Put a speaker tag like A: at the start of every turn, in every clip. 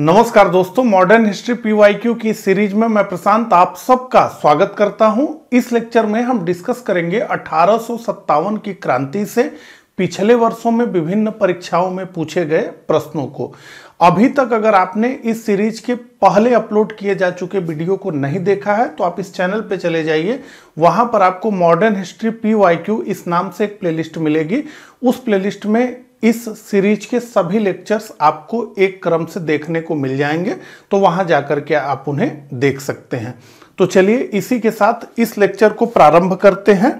A: नमस्कार दोस्तों modern history PYQ की सीरीज में मैं प्रशांत आप सबका स्वागत करता हूं इस लेक्चर में हम डिस्कस करेंगे अठारह की क्रांति से पिछले वर्षों में विभिन्न परीक्षाओं में पूछे गए प्रश्नों को अभी तक अगर आपने इस सीरीज के पहले अपलोड किए जा चुके वीडियो को नहीं देखा है तो आप इस चैनल पर चले जाइए वहां पर आपको मॉडर्न हिस्ट्री पी इस नाम से एक प्लेलिस्ट मिलेगी उस प्लेलिस्ट में इस सीरीज के सभी लेक्चर्स आपको एक क्रम से देखने को मिल जाएंगे तो वहां जाकर के आप उन्हें देख सकते हैं तो चलिए इसी के साथ इस लेक्चर को प्रारंभ करते हैं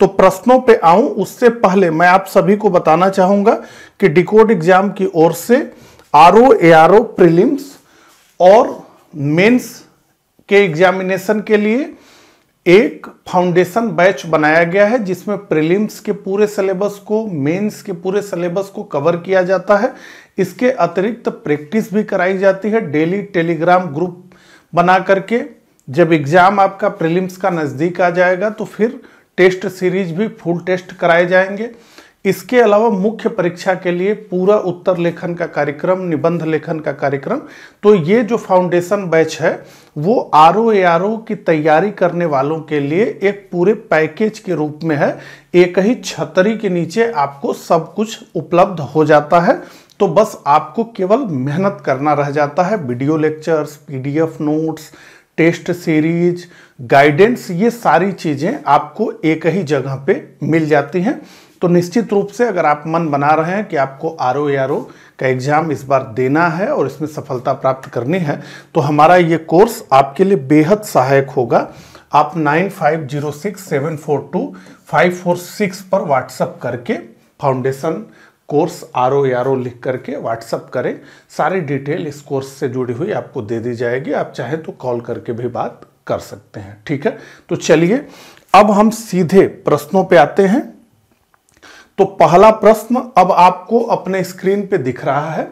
A: तो प्रश्नों पे आऊं उससे पहले मैं आप सभी को बताना चाहूंगा कि डिकोड एग्जाम की ओर से R O A R O prelims और मेन्स के एग्जामिनेशन के लिए एक फाउंडेशन बैच बनाया गया है जिसमें प्रीलिम्स के पूरे सिलेबस को मेंस के पूरे सिलेबस को कवर किया जाता है इसके अतिरिक्त प्रैक्टिस भी कराई जाती है डेली टेलीग्राम ग्रुप बना करके जब एग्जाम आपका प्रीलिम्स का नज़दीक आ जाएगा तो फिर टेस्ट सीरीज भी फुल टेस्ट कराए जाएंगे इसके अलावा मुख्य परीक्षा के लिए पूरा उत्तर लेखन का कार्यक्रम निबंध लेखन का कार्यक्रम तो ये जो फाउंडेशन बैच है वो आर ओ आर ओ की तैयारी करने वालों के लिए एक पूरे पैकेज के रूप में है एक ही छतरी के नीचे आपको सब कुछ उपलब्ध हो जाता है तो बस आपको केवल मेहनत करना रह जाता है video lectures PDF notes test series guidance ये सारी चीज़ें आपको एक ही जगह पे मिल जाती हैं तो निश्चित रूप से अगर आप मन बना रहे हैं कि आपको आर ओ आर ओ का एग्ज़ाम इस बार देना है और इसमें सफलता प्राप्त करनी है तो हमारा ये कोर्स आपके लिए बेहद सहायक होगा आप nine five zero six seven four two five four six पर व्हाट्सअप करके foundation course R O R O लिख करके व्हाट्सअप करें सारी डिटेल इस कोर्स से जुड़ी हुई आपको दे दी जाएगी आप चाहें तो कॉल करके भी बात कर सकते हैं ठीक है तो चलिए अब हम सीधे प्रश्नों पे आते हैं तो पहला प्रश्न अब आपको अपने स्क्रीन पे दिख रहा है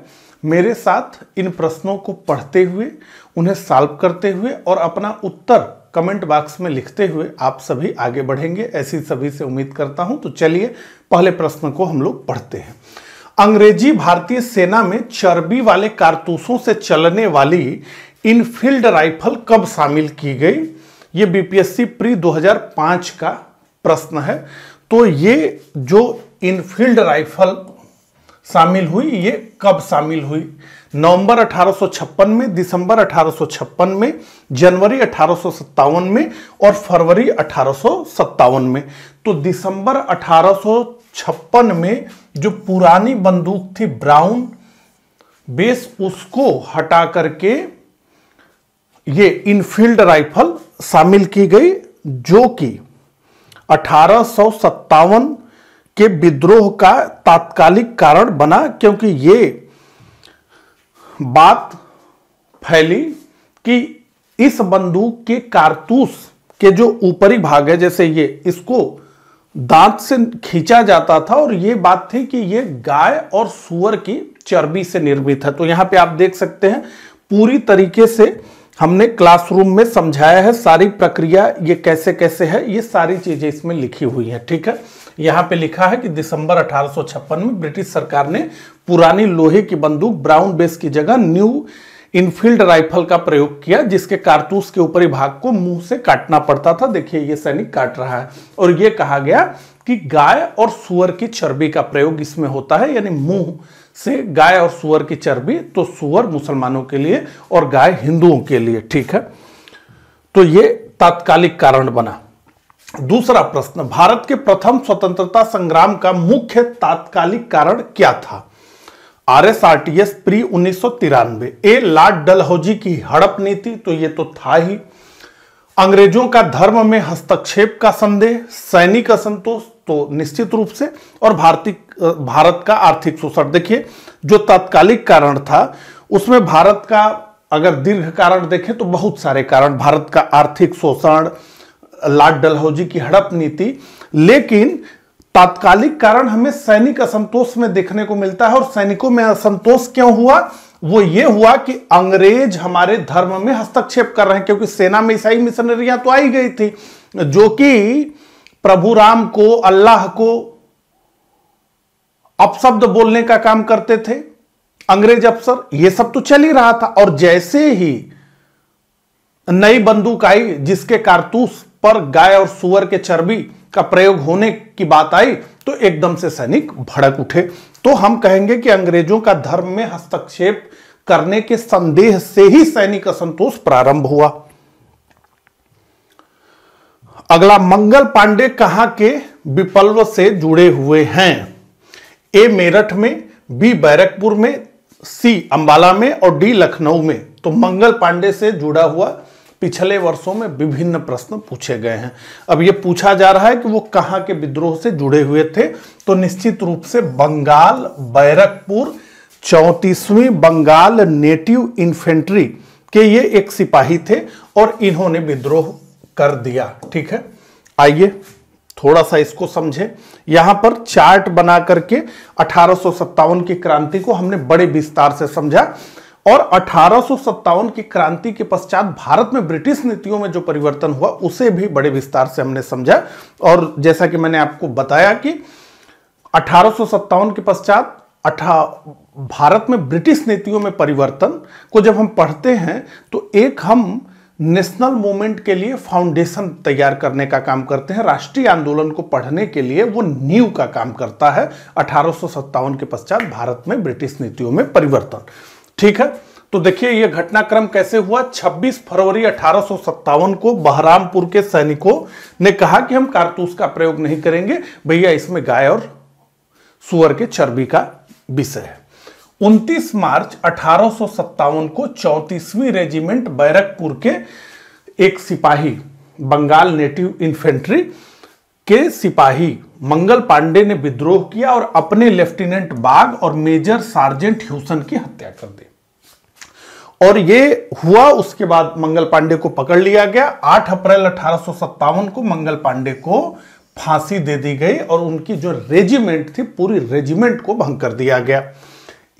A: मेरे साथ इन प्रश्नों को पढ़ते हुए उन्हें सॉल्व करते हुए और अपना उत्तर कमेंट बॉक्स में लिखते हुए आप सभी आगे बढ़ेंगे ऐसी सभी से उम्मीद करता हूं तो चलिए पहले प्रश्न को हम लोग पढ़ते हैं अंग्रेजी भारतीय सेना में चर्बी वाले कारतूसों से चलने वाली इनफील्ड राइफल कब शामिल की गई ये बीपीएससी प्री 2005 का प्रश्न है तो ये जो इन फील्ड राइफल शामिल हुई ये कब शामिल हुई नवंबर 1856 में दिसंबर 1856 में जनवरी अठारह में और फरवरी अठारह में तो दिसंबर अठारह में जो पुरानी बंदूक थी ब्राउन बेस उसको हटा करके ये इनफील्ड राइफल शामिल की गई जो कि अठारह के विद्रोह का तात्कालिक कारण बना क्योंकि ये बात फैली कि इस बंदूक के कारतूस के जो ऊपरी भाग है जैसे ये इसको दांत से खींचा जाता था और ये बात थी कि ये गाय और सुअर की चर्बी से निर्मित है तो यहां पे आप देख सकते हैं पूरी तरीके से हमने क्लासरूम में समझाया है सारी प्रक्रिया ये कैसे कैसे है ये सारी चीजें इसमें लिखी हुई है ठीक है यहाँ पे लिखा है कि दिसंबर अठारह में ब्रिटिश सरकार ने पुरानी लोहे की बंदूक ब्राउन बेस की जगह न्यू इनफील्ड राइफल का प्रयोग किया जिसके कारतूस के ऊपरी भाग को मुंह से काटना पड़ता था देखिए ये सैनिक काट रहा है और ये कहा गया कि गाय और सुअर की चर्बी का प्रयोग इसमें होता है यानी मुंह से गाय और सुअर की चर्बी तो सुअर मुसलमानों के लिए और गाय हिंदुओं के लिए ठीक है तो ये तात्कालिक कारण बना दूसरा प्रश्न भारत के प्रथम स्वतंत्रता संग्राम का मुख्य तात्कालिक कारण क्या था आरएसआरटीएस प्री उन्नीस ए लाड डलहौजी की हड़प नीति तो ये तो था ही अंग्रेजों का धर्म में हस्तक्षेप का संदेह सैनिक असंतोष तो निश्चित रूप से और भारतीय भारत का आर्थिक शोषण देखिए जो तात्कालिक कारण था उसमें भारत का अगर दीर्घ कारण देखें तो बहुत सारे कारण भारत का आर्थिक शोषण लाट डलहौजी की हड़प नीति लेकिन तात्कालिक कारण हमें सैनिक असंतोष में देखने को मिलता है और सैनिकों में असंतोष क्यों हुआ वो ये हुआ कि अंग्रेज हमारे धर्म में हस्तक्षेप कर रहे हैं क्योंकि सेना में ईसाई मिशनरियां तो आई गई थी जो कि प्रभु राम को अल्लाह को अपशब्द बोलने का काम करते थे अंग्रेज अफसर ये सब तो चल ही रहा था और जैसे ही नई बंदूक आई जिसके कारतूस पर गाय और सुअर के चर्बी का प्रयोग होने की बात आई तो एकदम से सैनिक भड़क उठे तो हम कहेंगे कि अंग्रेजों का धर्म में हस्तक्षेप करने के संदेह से ही सैनिक असंतोष प्रारंभ हुआ अगला मंगल पांडे कहां के विपल्व से जुड़े हुए हैं ए मेरठ में बी बैरकपुर में सी अंबाला में और डी लखनऊ में तो मंगल पांडे से जुड़ा हुआ पिछले वर्षों में विभिन्न प्रश्न पूछे गए हैं अब ये पूछा जा रहा है कि वो कहाँ के विद्रोह से जुड़े हुए थे तो निश्चित रूप से बंगाल बैरकपुर चौंतीसवीं बंगाल नेटिव इन्फेंट्री के ये एक सिपाही थे और इन्होंने विद्रोह कर दिया ठीक है आइए थोड़ा सा इसको समझे यहां पर चार्ट बना करके अठारह की क्रांति को हमने बड़े विस्तार से समझा और अठारह की क्रांति के पश्चात भारत में ब्रिटिश नीतियों में जो परिवर्तन हुआ उसे भी बड़े विस्तार से हमने समझा और जैसा कि मैंने आपको बताया कि अठारह के पश्चात भारत में ब्रिटिश नीतियों में परिवर्तन को जब हम पढ़ते हैं तो एक हम नेशनल मूवमेंट के लिए फाउंडेशन तैयार करने का काम करते हैं राष्ट्रीय आंदोलन को पढ़ने के लिए वो न्यू का काम करता है अठारह के पश्चात भारत में ब्रिटिश नीतियों में परिवर्तन ठीक है तो देखिए यह घटनाक्रम कैसे हुआ 26 फरवरी अठारह को बहरामपुर के सैनिकों ने कहा कि हम कारतूस का प्रयोग नहीं करेंगे भैया इसमें गाय और सुअर के चर्बी का विषय है 29 मार्च अठारह को 34वीं रेजिमेंट बैरकपुर के एक सिपाही बंगाल नेटिव इन्फेंट्री के सिपाही मंगल पांडे ने विद्रोह किया और अपने लेफ्टिनेंट बाग और मेजर सार्जेंट ह्यूसन की हत्या कर दी और ये हुआ उसके बाद मंगल पांडे को पकड़ लिया गया 8 अप्रैल अठारह को मंगल पांडे को फांसी दे दी गई और उनकी जो रेजिमेंट थी पूरी रेजिमेंट को भंग कर दिया गया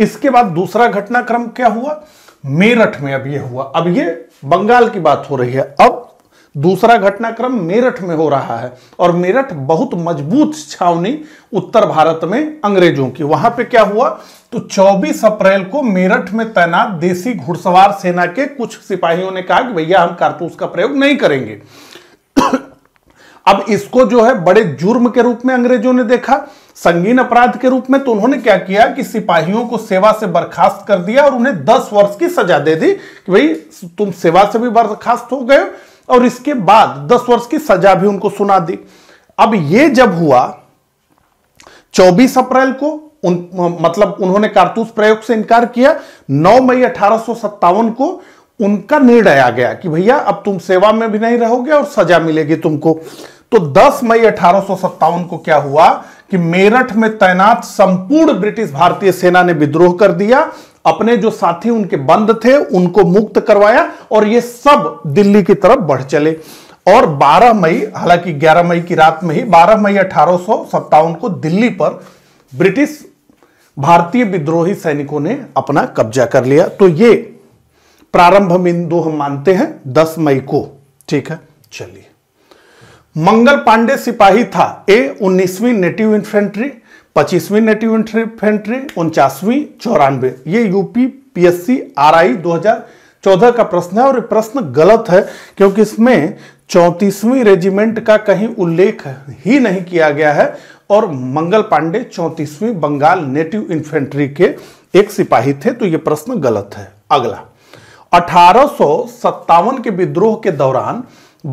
A: इसके बाद दूसरा घटनाक्रम क्या हुआ मेरठ में अब ये हुआ अब ये बंगाल की बात हो रही है अब दूसरा घटनाक्रम मेरठ में हो रहा है और मेरठ बहुत मजबूत छावनी उत्तर भारत में अंग्रेजों की वहां पे क्या हुआ तो 24 अप्रैल को मेरठ में तैनात देसी घुड़सवार सेना के कुछ सिपाहियों ने कहा कि भैया हम कारतूस का प्रयोग नहीं करेंगे अब इसको जो है बड़े जुर्म के रूप में अंग्रेजों ने देखा संगीन अपराध के रूप में तो उन्होंने क्या किया कि सिपाहियों को सेवा से बर्खास्त कर दिया और उन्हें दस वर्ष की सजा दे दी कि भाई तुम सेवा से भी बर्खास्त हो गए और इसके बाद दस वर्ष की सजा भी उनको सुना दी अब ये जब हुआ 24 अप्रैल को उन मतलब उन्होंने कारतूस प्रयोग से इनकार किया 9 मई अठारह को उनका निर्णय आ गया कि भैया अब तुम सेवा में भी नहीं रहोगे और सजा मिलेगी तुमको तो 10 मई अठारह को क्या हुआ कि मेरठ में तैनात संपूर्ण ब्रिटिश भारतीय सेना ने विद्रोह कर दिया अपने जो साथी उनके बंद थे उनको मुक्त करवाया और ये सब दिल्ली की तरफ बढ़ चले और 12 मई हालांकि 11 मई की रात में ही 12 मई अठारह को दिल्ली पर ब्रिटिश भारतीय विद्रोही सैनिकों ने अपना कब्जा कर लिया तो ये प्रारंभ बिंदु हम मानते हैं 10 मई को ठीक है चलिए मंगल पांडे सिपाही था ए उन्नीसवीं नेटिव इन्फेंट्री पच्चीसवीं नेटिव इन्फेंट्री उनचासवीं चौरानवे ये यूपी पीएससी आरआई 2014 का प्रश्न है और ये प्रश्न गलत है क्योंकि इसमें चौंतीसवीं रेजिमेंट का कहीं उल्लेख ही नहीं किया गया है और मंगल पांडे चौंतीसवीं बंगाल नेटिव इन्फेंट्री के एक सिपाही थे तो ये प्रश्न गलत है अगला अठारह के विद्रोह के दौरान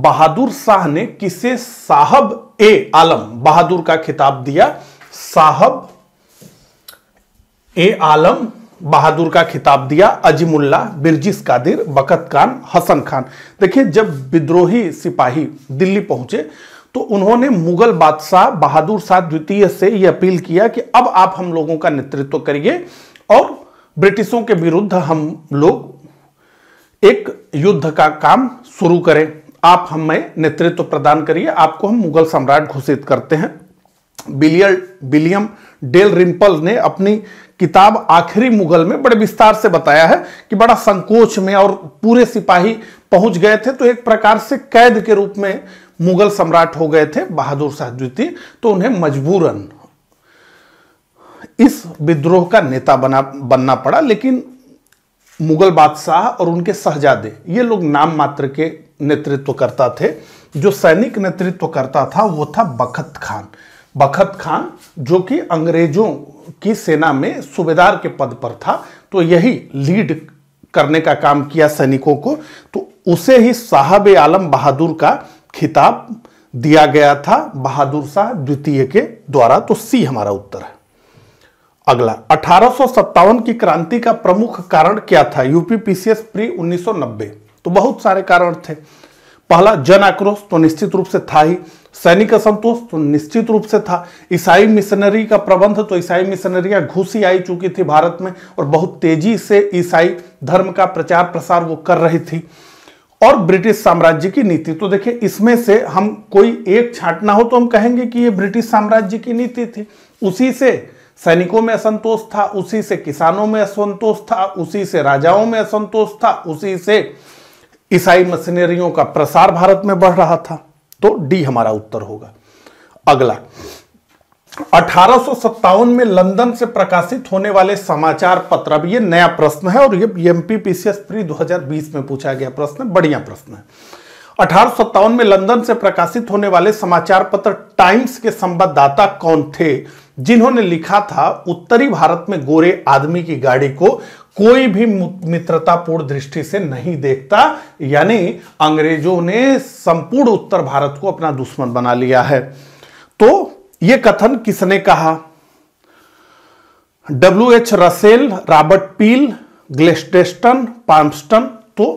A: बहादुर शाह ने किसे साहब ए आलम बहादुर का खिताब दिया साहब ए आलम बहादुर का खिताब दिया अजीमुल्ला बिरजिस कादिर बकत खान हसन खान देखिए जब विद्रोही सिपाही दिल्ली पहुंचे तो उन्होंने मुगल बादशाह बहादुर शाह द्वितीय से यह अपील किया कि अब आप हम लोगों का नेतृत्व करिए और ब्रिटिशों के विरुद्ध हम लोग एक युद्ध का काम शुरू करें आप हमें नेतृत्व प्रदान करिए आपको हम मुगल सम्राट घोषित करते हैं बिलियर बिलियम डेल रिम्पल ने अपनी किताब आखिरी मुगल में बड़े विस्तार से बताया है कि बड़ा संकोच में और पूरे सिपाही पहुंच गए थे तो एक प्रकार से कैद के रूप में मुगल सम्राट हो गए थे बहादुर शाह द्वितीय तो उन्हें मजबूरन इस विद्रोह का नेता बना बनना पड़ा लेकिन मुगल बादशाह और उनके सहजादे ये लोग नाम मात्र के नेतृत्व करता थे जो सैनिक नेतृत्व करता था वो था बखत खान बखत खान जो कि अंग्रेजों की सेना में सूबेदार के पद पर था तो यही लीड करने का काम किया सैनिकों को तो उसे ही साहब आलम बहादुर का खिताब दिया गया था बहादुर शाह द्वितीय के द्वारा तो सी हमारा उत्तर है अगला अठारह की क्रांति का प्रमुख कारण क्या था यूपी पीसीएस प्री 1990 तो बहुत सारे कारण थे पहला जन आक्रोश तो निश्चित रूप से था ही सैनिक असंतोष तो निश्चित रूप से था ईसाई मिशनरी का प्रबंध तो ईसाई मिशनरियां घुसी आई चुकी थी भारत में और बहुत तेजी से ईसाई धर्म का प्रचार प्रसार वो कर रही थी और ब्रिटिश साम्राज्य की नीति तो देखिए इसमें से हम कोई एक छांटना हो तो हम कहेंगे कि ये ब्रिटिश साम्राज्य की नीति थी उसी से सैनिकों में असंतोष था उसी से किसानों में असंतोष था उसी से राजाओं में असंतोष था उसी से ईसाई मशीनरियों का प्रसार भारत में बढ़ रहा था तो डी हमारा उत्तर होगा अगला अठारह में लंदन से प्रकाशित होने वाले समाचार पत्र अब ये नया प्रश्न है और ये एमपीपीसीएस प्री 2020 में पूछा गया प्रश्न बढ़िया प्रश्न है अठारह में लंदन से प्रकाशित होने वाले समाचार पत्र टाइम्स के संवाददाता कौन थे जिन्होंने लिखा था उत्तरी भारत में गोरे आदमी की गाड़ी को कोई भी मित्रतापूर्ण दृष्टि से नहीं देखता यानी अंग्रेजों ने संपूर्ण उत्तर भारत को अपना दुश्मन बना लिया है तो यह कथन किसने कहा W H Russell Robert Peel Gladstone Palmerston तो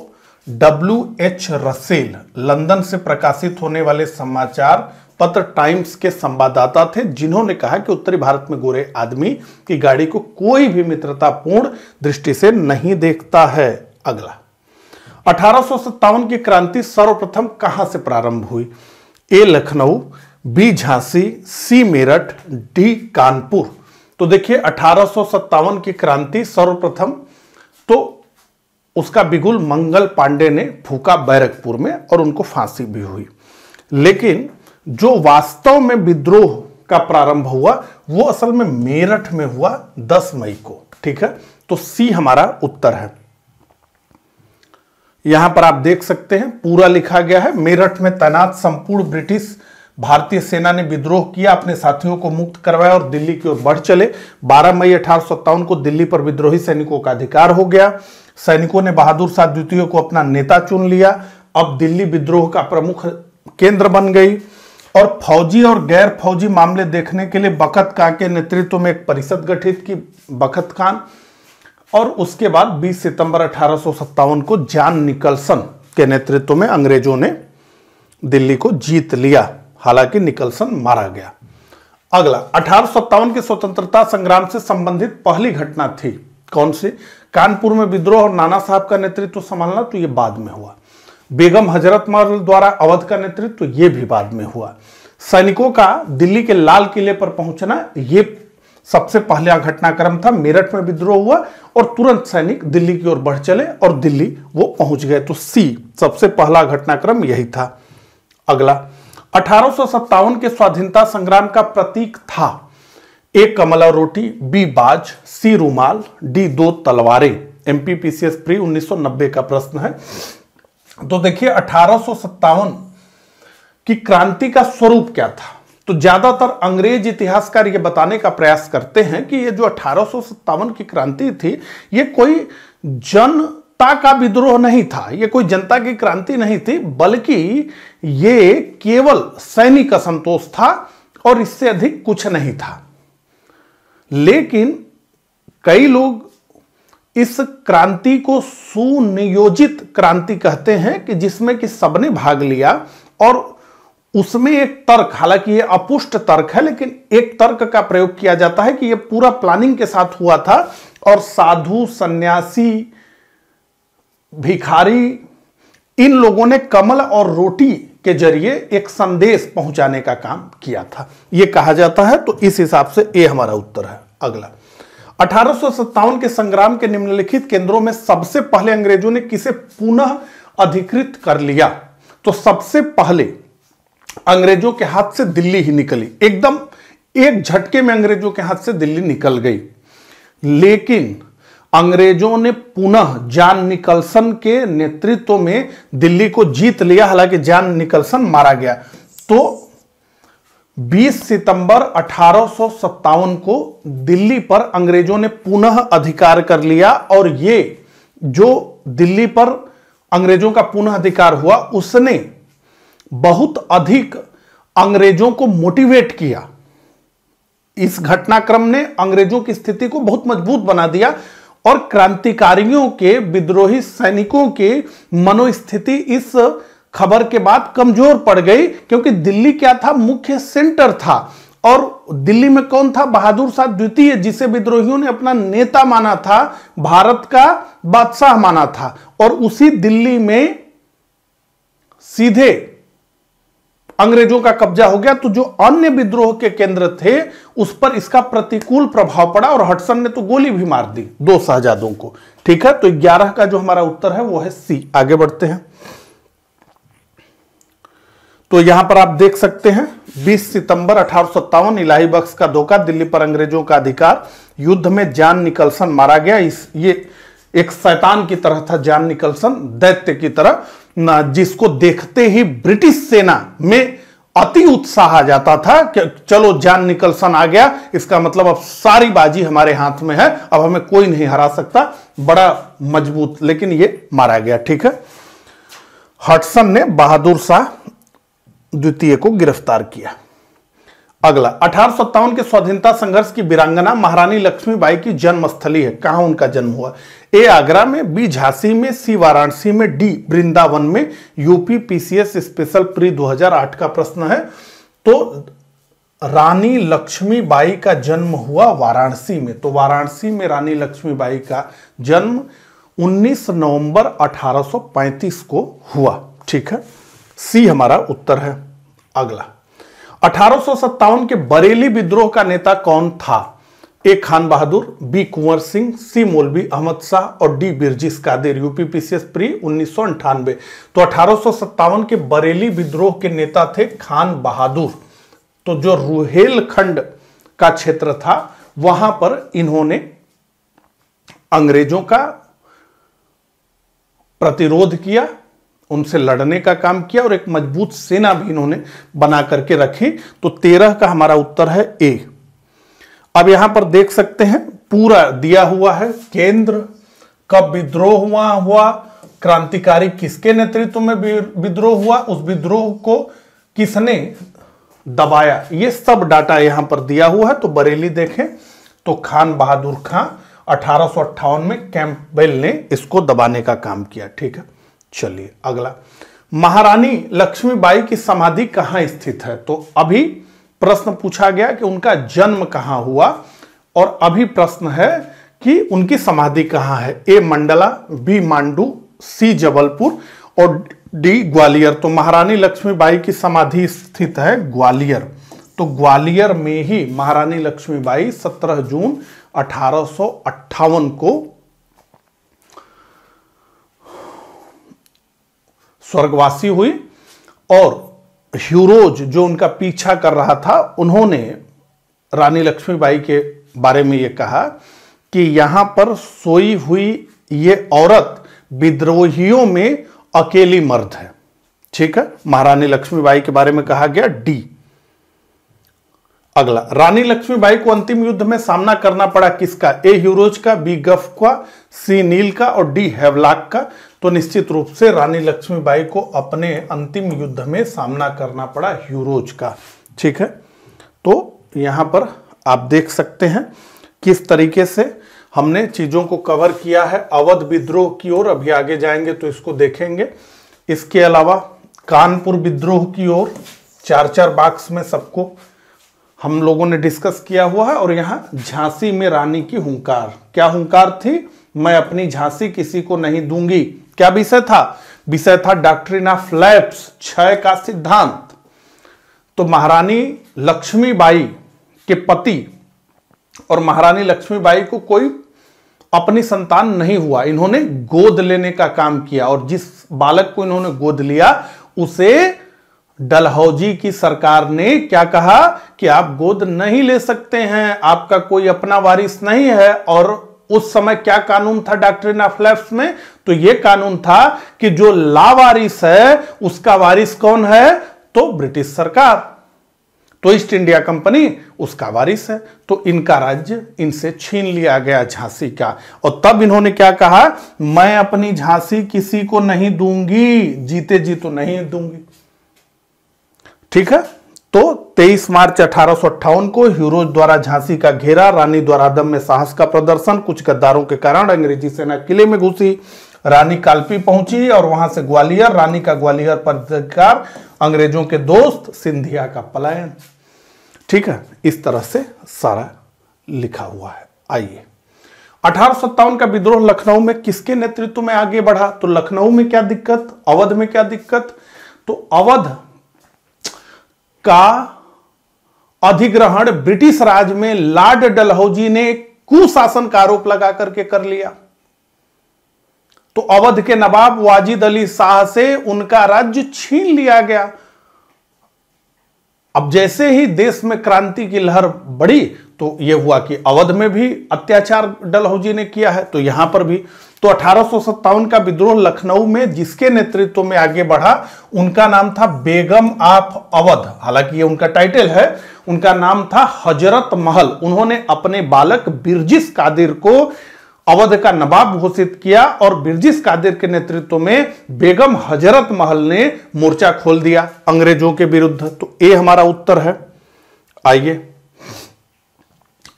A: डब्ल्यू एच रसेल लंदन से प्रकाशित होने वाले समाचार पत्र टाइम्स के संवाददाता थे जिन्होंने कहा कि उत्तरी भारत में गोरे आदमी की गाड़ी को कोई भी मित्रतापूर्ण दृष्टि से नहीं देखता है अगला अठारह की क्रांति सर्वप्रथम कहां से प्रारंभ हुई A Lucknow B Jhansi C Meerut D Kanpur तो देखिए अठारह की क्रांति सर्वप्रथम तो उसका बिगुल मंगल पांडे ने फूका बैरकपुर में और उनको फांसी भी हुई लेकिन जो वास्तव में विद्रोह का प्रारंभ हुआ वो असल में मेरठ में हुआ 10 मई को ठीक है तो सी हमारा उत्तर है यहां पर आप देख सकते हैं पूरा लिखा गया है मेरठ में तैनात संपूर्ण ब्रिटिश भारतीय सेना ने विद्रोह किया अपने साथियों को मुक्त करवाया और दिल्ली की ओर बढ़ चले 12 मई अठारह को दिल्ली पर विद्रोही सैनिकों का अधिकार हो गया सैनिकों ने बहादुर शाह द्वितीय को अपना नेता चुन लिया अब दिल्ली विद्रोह का प्रमुख केंद्र बन गई और फौजी और गैर फौजी मामले देखने के लिए बखत खां के नेतृत्व में एक परिषद गठित की बखत खान और उसके बाद 20 सितंबर अठारह को जान निकलसन के नेतृत्व में अंग्रेजों ने दिल्ली को जीत लिया हालांकि निकलसन मारा गया अगला अठारह के स्वतंत्रता संग्राम से संबंधित पहली घटना थी कौन सी कानपुर में विद्रोह और नाना साहब का नेतृत्व संभालना तो ये बाद में हुआ बेगम हजरत मल द्वारा अवध का नेतृत्व तो ये भी बाद में हुआ सैनिकों का दिल्ली के लाल किले पर पहुंचना ये सबसे पहला घटनाक्रम था मेरठ में विद्रोह हुआ और तुरंत सैनिक दिल्ली की ओर बढ़ चले और दिल्ली वो पहुंच गए तो सी सबसे पहला घटनाक्रम यही था अगला अठारह के स्वाधीनता संग्राम का प्रतीक था ए कमला रोटी बी बाज सी रूमाल डी दो तलवारें एमपीपीसीएस प्री 1990 का प्रश्न है तो देखिए अठारह की क्रांति का स्वरूप क्या था तो ज्यादातर अंग्रेज इतिहासकार ये बताने का प्रयास करते हैं कि ये जो अठारह की क्रांति थी ये कोई जनता का विद्रोह नहीं था ये कोई जनता की क्रांति नहीं थी बल्कि ये केवल सैनिक असंतोष था और इससे अधिक कुछ नहीं था लेकिन कई लोग इस क्रांति को सुनियोजित क्रांति कहते हैं कि जिसमें कि सबने भाग लिया और उसमें एक तर्क हालांकि यह अपुष्ट तर्क है लेकिन एक तर्क का प्रयोग किया जाता है कि यह पूरा प्लानिंग के साथ हुआ था और साधु सन्यासी भिखारी इन लोगों ने कमल और रोटी के जरिए एक संदेश पहुंचाने का काम किया था यह कहा जाता है तो इस हिसाब से ए हमारा उत्तर है अगला अठारह के संग्राम के निम्नलिखित केंद्रों में सबसे पहले अंग्रेजों ने किसे पुनः अधिकृत कर लिया तो सबसे पहले अंग्रेजों के हाथ से दिल्ली ही निकली एकदम एक झटके में अंग्रेजों के हाथ से दिल्ली निकल गई लेकिन अंग्रेजों ने पुनः जान निकलसन के नेतृत्व में दिल्ली को जीत लिया हालांकि जान निकलसन मारा गया तो 20 सितंबर अठारह को दिल्ली पर अंग्रेजों ने पुनः अधिकार कर लिया और ये जो दिल्ली पर अंग्रेजों का पुनः अधिकार हुआ उसने बहुत अधिक अंग्रेजों को मोटिवेट किया इस घटनाक्रम ने अंग्रेजों की स्थिति को बहुत मजबूत बना दिया और क्रांतिकारियों के विद्रोही सैनिकों के मनोस्थिति इस खबर के बाद कमजोर पड़ गई क्योंकि दिल्ली क्या था मुख्य सेंटर था और दिल्ली में कौन था बहादुर शाह द्वितीय जिसे विद्रोहियों ने अपना नेता माना था भारत का बादशाह माना था और उसी दिल्ली में सीधे अंग्रेजों का कब्जा हो गया तो जो अन्य विद्रोह के केंद्र थे उस पर इसका प्रतिकूल प्रभाव पड़ा और हटसन ने तो गोली भी मार दी दो शहजादों को ठीक है तो ग्यारह का जो हमारा उत्तर है वो है सी आगे बढ़ते हैं तो यहां पर आप देख सकते हैं 20 सितंबर अठारह इलाही बख्श का धोखा दिल्ली पर अंग्रेजों का अधिकार युद्ध में जान निकलसन मारा गया इस ये एक शैतान की तरह था जान निकलसन दैत्य की तरह जिसको देखते ही ब्रिटिश सेना में अति उत्साह आ जाता था कि चलो जान निकलसन आ गया इसका मतलब अब सारी बाजी हमारे हाथ में है अब हमें कोई नहीं हरा सकता बड़ा मजबूत लेकिन ये मारा गया ठीक है हटसन ने बहादुर शाह द्वितीय को गिरफ्तार किया अगला अठारह के स्वाधीनता संघर्ष की वीरांगना महारानी लक्ष्मीबाई की जन्मस्थली है कहा उनका जन्म हुआ ए आगरा में बी झांसी में सी वाराणसी में डी वृंदावन में यूपी पीसीएस स्पेशल प्री 2008 का प्रश्न है तो रानी लक्ष्मीबाई का जन्म हुआ वाराणसी में तो वाराणसी में रानी लक्ष्मीबाई का जन्म 19 नवंबर 1835 को हुआ ठीक है सी हमारा उत्तर है अगला अठारह के बरेली विद्रोह का नेता कौन था A Khan Bahadur B Kunwar Singh C Maulvi Ahmad Shah और D Birjis Qadir UPPCS pre उन्नीस तो अठारह के बरेली विद्रोह के नेता थे खान बहादुर तो जो रुहेलखंड का क्षेत्र था वहां पर इन्होंने अंग्रेजों का प्रतिरोध किया उनसे लड़ने का काम किया और एक मजबूत सेना भी इन्होंने बना करके रखी तो तेरह का हमारा उत्तर है ए अब यहां पर देख सकते हैं पूरा दिया हुआ है केंद्र कब विद्रोह हुआ हुआ क्रांतिकारी किसके नेतृत्व में विद्रोह हुआ उस विद्रोह को किसने दबाया ये सब डाटा यहां पर दिया हुआ है तो बरेली देखें तो खान बहादुर खां अठारह में कैंपबेल ने इसको दबाने का काम किया ठीक है चलिए अगला महारानी लक्ष्मीबाई की समाधि कहाँ स्थित है तो अभी प्रश्न पूछा गया कि उनका जन्म कहाँ हुआ और अभी प्रश्न है कि उनकी समाधि कहाँ है A Mandla B Mandu C Jabalpur और डी ग्वालियर तो महारानी लक्ष्मीबाई की समाधि स्थित है ग्वालियर तो ग्वालियर में ही महारानी लक्ष्मीबाई 17 जून अठारह को स्वर्गवासी हुई और ह्यूरोज जो उनका पीछा कर रहा था उन्होंने रानी लक्ष्मीबाई के बारे में ये कहा कि यहाँ पर सोई हुई ये औरत विद्रोहियों में अकेली मर्द है ठीक है महारानी लक्ष्मीबाई के बारे में कहा गया डी अगला रानी लक्ष्मीबाई को अंतिम युद्ध में सामना करना पड़ा किसका ए यूरोज का बी गफ का सी नील का और डी हेवलाक का तो निश्चित रूप से रानी लक्ष्मीबाई को अपने अंतिम युद्ध में सामना करना पड़ा यूरोज का ठीक है तो यहां पर आप देख सकते हैं किस तरीके से हमने चीज़ों को कवर किया है अवध विद्रोह की ओर अभी आगे जाएंगे तो इसको देखेंगे इसके अलावा कानपुर विद्रोह की ओर चार चार बाक्स में सबको हम लोगों ने डिस्कस किया हुआ है और यहाँ झांसी में रानी की हुंकार क्या हुंकार थी मैं अपनी झांसी किसी को नहीं दूंगी क्या विषय था विषय था डॉक्ट्रिन ऑफ लैप्स क्षय का सिद्धांत तो महारानी लक्ष्मीबाई के पति और महारानी लक्ष्मीबाई को कोई अपनी संतान नहीं हुआ इन्होंने गोद लेने का काम किया और जिस बालक को इन्होंने गोद लिया उसे डलहौजी की सरकार ने क्या कहा कि आप गोद नहीं ले सकते हैं आपका कोई अपना वारिस नहीं है और उस समय क्या कानून था डॉक्ट्रिन ऑफ लेफ्ट में तो यह कानून था कि जो लावारिस है उसका वारिस कौन है तो ब्रिटिश सरकार तो ईस्ट इंडिया कंपनी उसका वारिस है तो इनका राज्य इनसे छीन लिया गया झांसी का और तब इन्होंने क्या कहा मैं अपनी झांसी किसी को नहीं दूंगी जीते जी तो नहीं दूंगी ठीक है तो 23 मार्च अठारह को हीरोज द्वारा झांसी का घेरा रानी द्वारा दम में साहस का प्रदर्शन कुछ गद्दारों के कारण अंग्रेजी सेना किले में घुसी रानी कालपी पहुंची और वहां से ग्वालियर रानी का ग्वालियर पर अधिकार अंग्रेजों के दोस्त सिंधिया का पलायन ठीक है इस तरह से सारा लिखा हुआ है आइए अठारह का विद्रोह लखनऊ में किसके नेतृत्व में आगे बढ़ा तो लखनऊ में क्या दिक्कत अवध में क्या दिक्कत तो अवध का अधिग्रहण ब्रिटिश राज में लॉर्ड डलहौजी ने कुशासन का आरोप लगा करके कर लिया तो अवध के नवाब वाजिद अली शाह से उनका राज्य छीन लिया गया अब जैसे ही देश में क्रांति की लहर बढ़ी तो यह हुआ कि अवध में भी अत्याचार डलहौजी ने किया है तो यहां पर भी तो अठारह का विद्रोह लखनऊ में जिसके नेतृत्व में आगे बढ़ा उनका नाम था बेगम आफ अवध हालांकि ये उनका टाइटल है उनका नाम था हजरत महल उन्होंने अपने बालक बिरजिस कादिर को अवध का नवाब घोषित किया और बिरजिस कादिर के नेतृत्व में बेगम हजरत महल ने मोर्चा खोल दिया अंग्रेजों के विरुद्ध तो ये हमारा उत्तर है आइए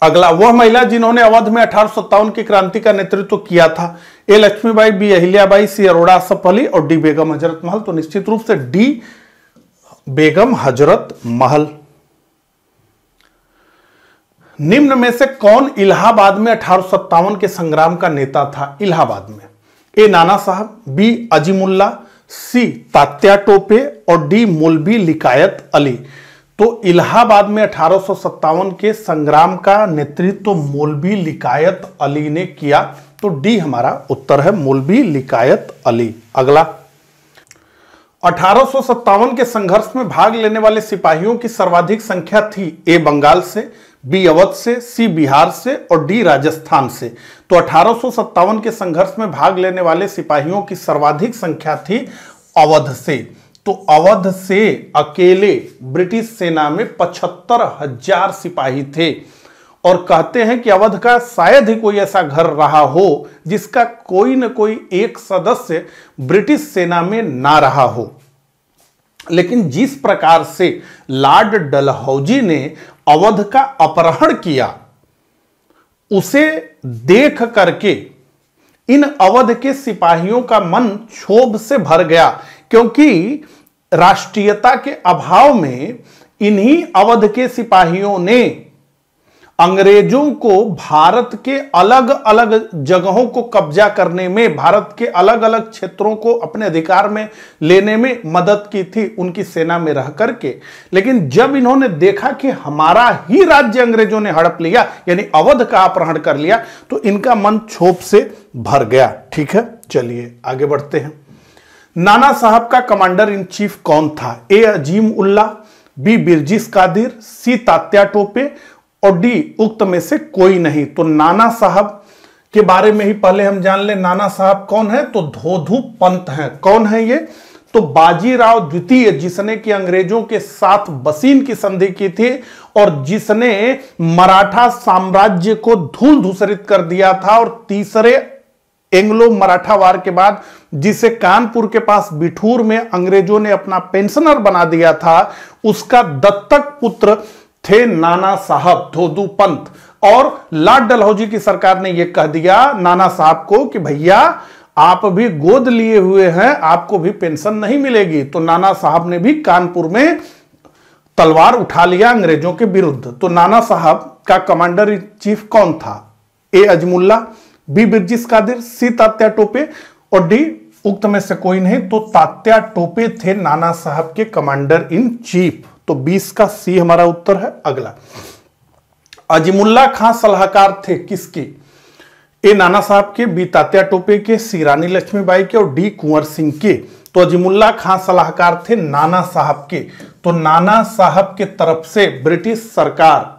A: अगला वह महिला जिन्होंने अवध में अठारह की क्रांति का नेतृत्व किया था A Lakshmibai B Ahilyabai C Arora Asaf Ali और डी बेगम हजरत महल तो निश्चित रूप से डी बेगम हजरत महल निम्न में से कौन इलाहाबाद में अठारह के संग्राम का नेता था इलाहाबाद में A Nana Sahab B Azimullah C Tatya Tope और डी मोलबी लिकायत अली तो इलाहाबाद में अठारह के संग्राम का नेतृत्व तो मोलबी लिकायत अली ने किया तो डी हमारा उत्तर है मोलबी लिकायत अली अगला अठारह के संघर्ष में भाग लेने वाले सिपाहियों की सर्वाधिक संख्या थी ए बंगाल से बी अवध से सी बिहार से और डी राजस्थान से तो अठारह के संघर्ष में भाग लेने वाले सिपाहियों की सर्वाधिक संख्या थी अवध से तो अवध से अकेले ब्रिटिश सेना में पचहत्तर हजार सिपाही थे और कहते हैं कि अवध का शायद ही कोई ऐसा घर रहा हो जिसका कोई न कोई एक सदस्य ब्रिटिश सेना में ना रहा हो लेकिन जिस प्रकार से लॉर्ड डलहौजी ने अवध का अपहरण किया उसे देख करके इन अवध के सिपाहियों का मन क्षोभ से भर गया क्योंकि राष्ट्रीयता के अभाव में इन्हीं अवध के सिपाहियों ने अंग्रेजों को भारत के अलग अलग जगहों को कब्जा करने में भारत के अलग अलग क्षेत्रों को अपने अधिकार में लेने में मदद की थी उनकी सेना में रह करके लेकिन जब इन्होंने देखा कि हमारा ही राज्य अंग्रेजों ने हड़प लिया यानी अवध का अपहरण कर लिया तो इनका मन छोप से भर गया ठीक है चलिए आगे बढ़ते हैं नाना साहब का कमांडर इन चीफ कौन था A Azimullah B Birjis Qadir C Tatya Tope और डी उक्त में से कोई नहीं तो नाना साहब के बारे में ही पहले हम जान ले नाना साहब कौन है तो धोधू पंत हैं कौन है ये तो बाजीराव द्वितीय जिसने कि अंग्रेजों के साथ बसीन की संधि की थी और जिसने मराठा साम्राज्य को धूल धूसरित कर दिया था और तीसरे एंग्लो मराठा वार के बाद जिसे कानपुर के पास बिठूर में अंग्रेजों ने अपना पेंशनर बना दिया था उसका दत्तक पुत्र थे नाना साहब धोदू पंत और लाड डलहौजी की सरकार ने यह कह दिया नाना साहब को कि भैया आप भी गोद लिए हुए हैं आपको भी पेंशन नहीं मिलेगी तो नाना साहब ने भी कानपुर में तलवार उठा लिया अंग्रेजों के विरुद्ध तो नाना साहब का कमांडर चीफ कौन था A Azimullah B Birjis Qadir C Tatya Tope और डी उक्त में से कोई नहीं तो तात्या टोपे थे नाना साहब के कमांडर इन चीफ तो बीस का सी हमारा उत्तर है अगला अजीमुल्ला खां सलाहकार थे किसकी ए नाना साहब के बी तात्या टोपे के सी रानी लक्ष्मीबाई के और डी कुंवर सिंह के तो अजीमुल्ला खां सलाहकार थे नाना साहब के तो नाना साहब के तरफ से ब्रिटिश सरकार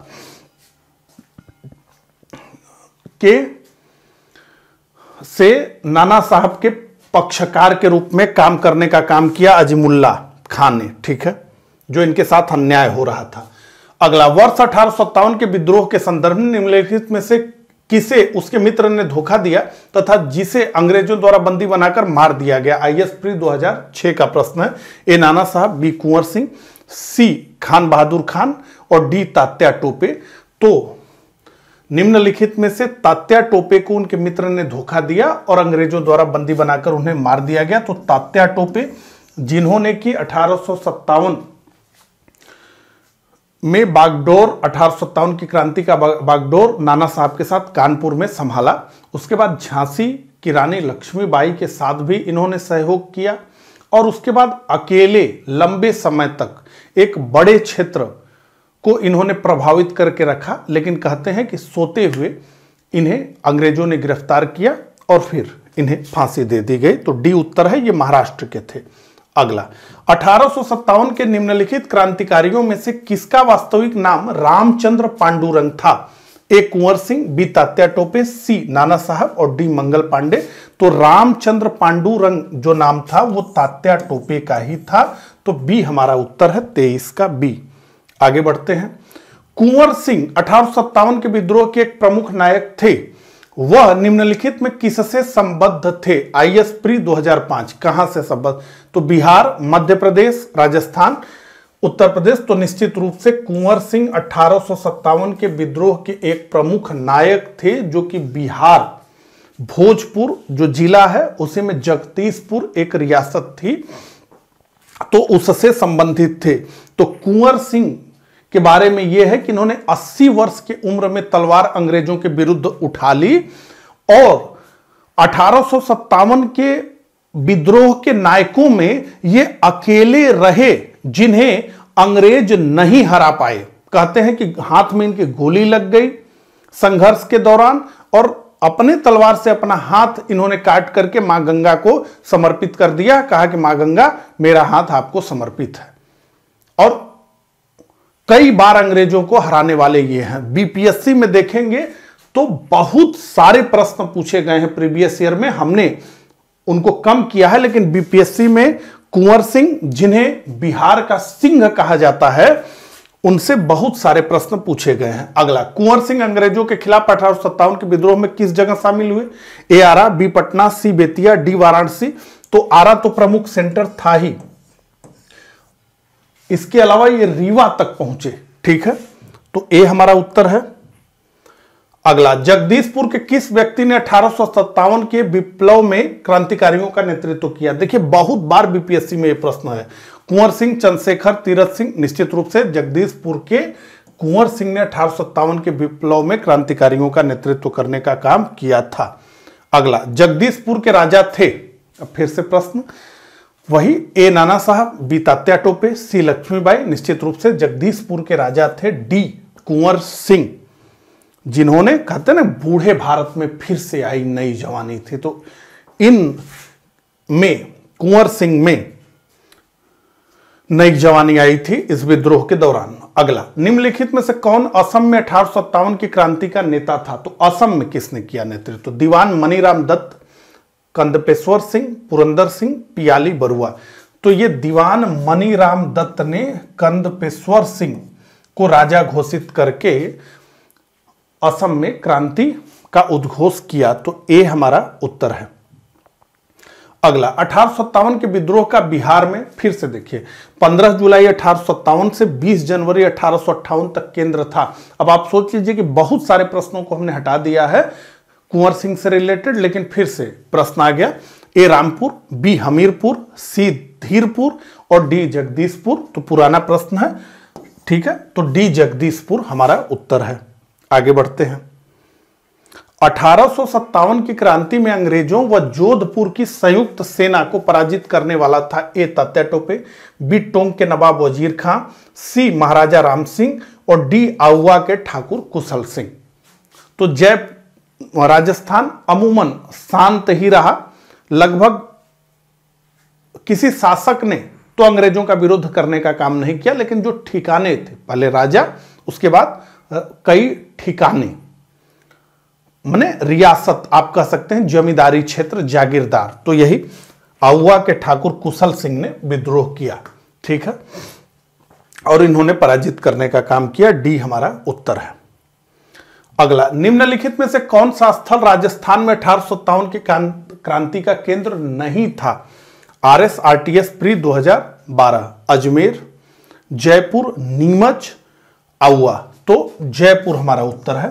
A: के से नाना साहब के पक्षकार के रूप में काम करने का काम किया अजीमुल्ला खान ने ठीक है जो इनके साथ अन्याय हो रहा था अगला वर्ष अठारह के विद्रोह के संदर्भ में निम्नलिखित में से किसे उसके मित्र ने धोखा दिया तथा जिसे अंग्रेजों द्वारा बंदी बनाकर मार दिया गया आई एस प्री 2006 का प्रश्न है A Nana Sahab B Kunwar Singh C Khan Bahadur Khan और डी तात्या टोपे तो निम्नलिखित में से तात्या टोपे को उनके मित्र ने धोखा दिया और अंग्रेजों द्वारा बंदी बनाकर उन्हें मार दिया गया तो तात्या टोपे जिन्होंने कि अठारह में बागडोर अठारह की क्रांति का बागडोर नाना साहब के साथ कानपुर में संभाला उसके बाद झांसी की रानी लक्ष्मीबाई के साथ भी इन्होंने सहयोग किया और उसके बाद अकेले लंबे समय तक एक बड़े क्षेत्र को इन्होंने प्रभावित करके रखा लेकिन कहते हैं कि सोते हुए इन्हें अंग्रेजों ने गिरफ्तार किया और फिर इन्हें फांसी दे दी गई तो डी उत्तर है ये महाराष्ट्र के थे अगला अठारह के निम्नलिखित क्रांतिकारियों में से किसका वास्तविक नाम रामचंद्र पांडुरंग था A Kunwar Singh B Tatya Tope C Nana Sahab और डी मंगल पांडे तो रामचंद्र पांडुरंग जो नाम था वो तात्या टोपे का ही था तो बी हमारा उत्तर है तेईस का बी आगे बढ़ते हैं कुंवर सिंह अठारह के विद्रोह के एक प्रमुख नायक थे वह निम्नलिखित में किससे संबद्ध थे आई एस प्री पांच कहां से संबद्ध तो बिहार मध्य प्रदेश राजस्थान उत्तर प्रदेश तो निश्चित रूप से कुंवर सिंह अठारह के विद्रोह के एक प्रमुख नायक थे जो कि बिहार भोजपुर जो जिला है उसी में जगदीशपुर एक रियासत थी तो उससे संबंधित थे तो कुंवर सिंह के बारे में यह है कि इन्होंने 80 वर्ष की उम्र में तलवार अंग्रेजों के विरुद्ध उठा ली और अठारह के विद्रोह के नायकों में ये अकेले रहे जिन्हें अंग्रेज नहीं हरा पाए कहते हैं कि हाथ में इनकी गोली लग गई संघर्ष के दौरान और अपने तलवार से अपना हाथ इन्होंने काट करके मां गंगा को समर्पित कर दिया कहा कि मां गंगा मेरा हाथ आपको समर्पित है और कई बार अंग्रेजों को हराने वाले ये हैं बीपीएससी में देखेंगे तो बहुत सारे प्रश्न पूछे गए हैं प्रीवियस ईयर में हमने उनको कम किया है लेकिन बीपीएससी में कुंवर सिंह जिन्हें बिहार का सिंह कहा जाता है उनसे बहुत सारे प्रश्न पूछे गए हैं अगला कुंवर सिंह अंग्रेजों के खिलाफ अठारह के विद्रोह में किस जगह शामिल हुए A Arrah B Patna C Bettiah D Varanasi तो आरा तो प्रमुख सेंटर था ही इसके अलावा ये रीवा तक पहुंचे ठीक है तो ए हमारा उत्तर है अगला जगदीशपुर के किस व्यक्ति ने अठारह के विप्लव में क्रांतिकारियों का नेतृत्व किया देखिए बहुत बार बीपीएससी में यह प्रश्न है कुंवर सिंह चंद्रशेखर तीरथ सिंह निश्चित रूप से जगदीशपुर के कुंवर सिंह ने अठारह के विप्लव में क्रांतिकारियों का नेतृत्व करने का काम किया था अगला जगदीशपुर के राजा थे अब फिर से प्रश्न वही A Nana Sahab B Tatya Tope C Lakshmibai निश्चित रूप से जगदीशपुर के राजा थे डी कुंवर सिंह जिन्होंने कहते ना बूढ़े भारत में फिर से आई नई जवानी थी तो इन में कुंवर सिंह में नई जवानी आई थी इस विद्रोह के दौरान अगला निम्नलिखित में से कौन असम में अठारह की क्रांति का नेता था तो असम में किसने किया नेतृत्व तो दीवान मनीराम दत्त कंदपेश्वर सिंह पुरंदर सिंह पियाली बरुआ तो ये दीवान मनीराम दत्त ने कंदपेश्वर सिंह को राजा घोषित करके असम में क्रांति का उद्घोष किया तो ए हमारा उत्तर है अगला अठारह के विद्रोह का बिहार में फिर से देखिए 15 जुलाई अठारह से 20 जनवरी अठारह तक केंद्र था अब आप सोच लीजिए कि बहुत सारे प्रश्नों को हमने हटा दिया है कुंवर सिंह से रिलेटेड लेकिन फिर से प्रश्न आ गया A Rampur B Hamirpur C Dhirpur और डी जगदीशपुर तो पुराना प्रश्न है ठीक है तो डी जगदीशपुर हमारा उत्तर है आगे बढ़ते हैं अठारह की क्रांति में अंग्रेजों व जोधपुर की संयुक्त सेना को पराजित करने वाला था ए तत्या टोपे बी टोंग के नवाब वजीर खां सी महाराजा राम सिंह और डी आउआ के ठाकुर कुशल सिंह तो जय राजस्थान अमूमन शांत ही रहा लगभग किसी शासक ने तो अंग्रेजों का विरोध करने का काम नहीं किया लेकिन जो ठिकाने थे पहले राजा उसके बाद कई ठिकाने मैंने रियासत आप कह सकते हैं जमींदारी क्षेत्र जागीरदार तो यही आउआ के ठाकुर कुशल सिंह ने विद्रोह किया ठीक है और इन्होंने पराजित करने का काम किया डी हमारा उत्तर है अगला निम्नलिखित में से कौन सा स्थल राजस्थान में अठारह की क्रांति का केंद्र नहीं था R S R T S pre दो अजमेर जयपुर नीमच आउआ तो जयपुर हमारा उत्तर है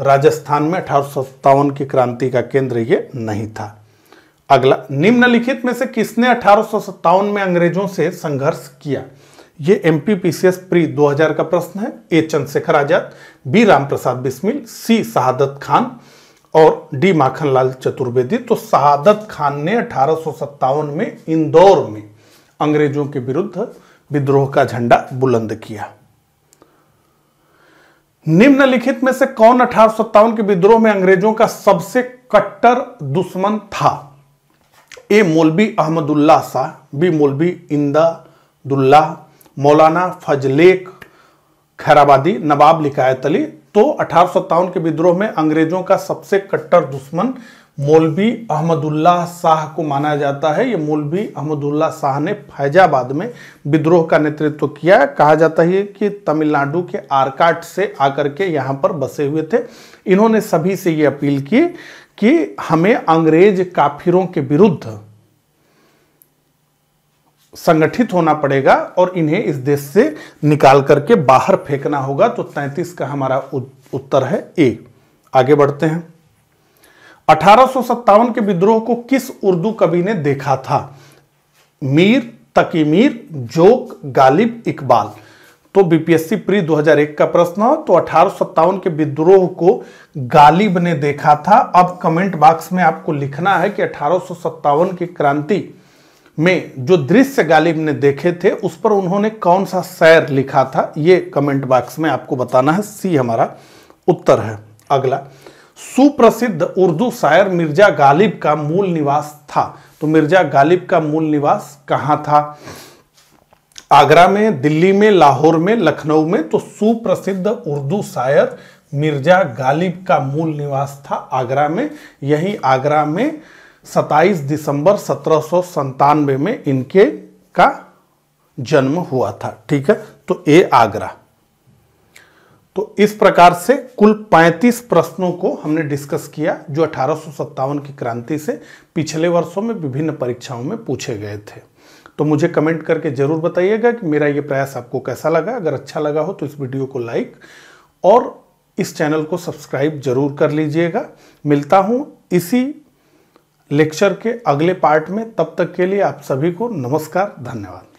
A: राजस्थान में अठारह की क्रांति का केंद्र ये नहीं था अगला निम्नलिखित में से किसने अठारह में अंग्रेजों से संघर्ष किया ये M P P C S pre दो हजार का प्रश्न है A Chandrashekhar Azad B Ram Prasad Bismil C Shahadat Khan और डी माखनलाल चतुर्वेदी तो शहादत खान ने अठारह में इंदौर में अंग्रेजों के विरुद्ध विद्रोह का झंडा बुलंद किया निम्नलिखित में से कौन अठारह के विद्रोह में अंग्रेजों का सबसे कट्टर दुश्मन था ए मौलवी अहमदुल्ला शाह बी मौलवी दुल्लाह मौलाना फजलेक खैराबादी नवाब लिकायत अली तो अठारह के विद्रोह में अंग्रेजों का सबसे कट्टर दुश्मन मौलवी अहमदुल्लाह शाह को माना जाता है ये मौलवी अहमदुल्लाह शाह ने फैजाबाद में विद्रोह का नेतृत्व किया कहा जाता है कि तमिलनाडु के आरकाट से आकर के यहाँ पर बसे हुए थे इन्होंने सभी से ये अपील की कि हमें अंग्रेज काफिरों के विरुद्ध संगठित होना पड़ेगा और इन्हें इस देश से निकाल करके बाहर फेंकना होगा तो 33 का हमारा उत्तर है ए आगे बढ़ते हैं अठारह के विद्रोह को किस उर्दू कवि ने देखा था मीर तकी मीर जोक गालिब इकबाल तो बीपीएससी प्री 2001 का प्रश्न तो अठारह के विद्रोह को गालिब ने देखा था अब कमेंट बॉक्स में आपको लिखना है कि अठारह की क्रांति में जो दृश्य गालिब ने देखे थे उस पर उन्होंने कौन सा शायर लिखा था ये कमेंट बॉक्स में आपको बताना है सी हमारा उत्तर है अगला सुप्रसिद्ध उर्दू शायर मिर्जा गालिब का मूल निवास था तो मिर्जा गालिब का मूल निवास कहाँ था आगरा में दिल्ली में लाहौर में लखनऊ में तो सुप्रसिद्ध उर्दू शायर मिर्जा गालिब का मूल निवास था आगरा में यही आगरा में 27 दिसंबर सत्रह में इनके का जन्म हुआ था ठीक है तो ए आगरा तो इस प्रकार से कुल 35 प्रश्नों को हमने डिस्कस किया जो अठारह की क्रांति से पिछले वर्षों में विभिन्न परीक्षाओं में पूछे गए थे तो मुझे कमेंट करके ज़रूर बताइएगा कि मेरा ये प्रयास आपको कैसा लगा अगर अच्छा लगा हो तो इस वीडियो को लाइक और इस चैनल को सब्सक्राइब जरूर कर लीजिएगा मिलता हूँ इसी लेक्चर के अगले पार्ट में तब तक के लिए आप सभी को नमस्कार धन्यवाद